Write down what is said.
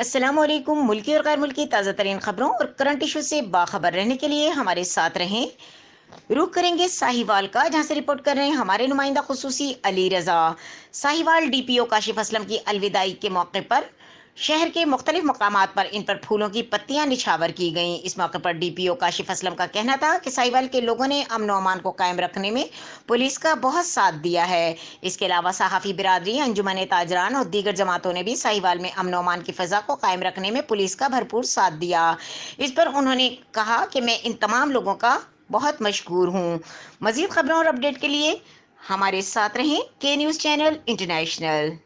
असलम मुल्की और गैर मुल्की ताज़ा तरीन खबरों और करंट इशू से बाखबर रहने के लिए हमारे साथ रहें रुख करेंगे साहिवाल का जहाँ से रिपोर्ट कर रहे हैं हमारे नुमाइंदा खसूसी Ali Raza Sahiwal D P O Kashif Aslam की अलविदाई के मौके पर शहर के मुख्तलिफ मकाम पर इन पर फूलों की पत्तियां निछावर की गईं इस मौके पर D P O Kashif Aslam का कहना था कि साहिवाल के लोगों ने अमन अमान को कायम रखने में पुलिस का बहुत साथ दिया है इसके अलावा सहाफ़ी बिरादरी अंजुमन ताजरान और दीगर जमातों ने भी साहिवाल में अमन अमान की फ़जा को कायम रखने में पुलिस का भरपूर साथ दिया इस पर उन्होंने कहा कि मैं इन तमाम लोगों का बहुत मशहूर हूँ मज़ीद खबरों और अपडेट के लिए हमारे साथ रहें के न्यूज़ चैनल इंटरनेशनल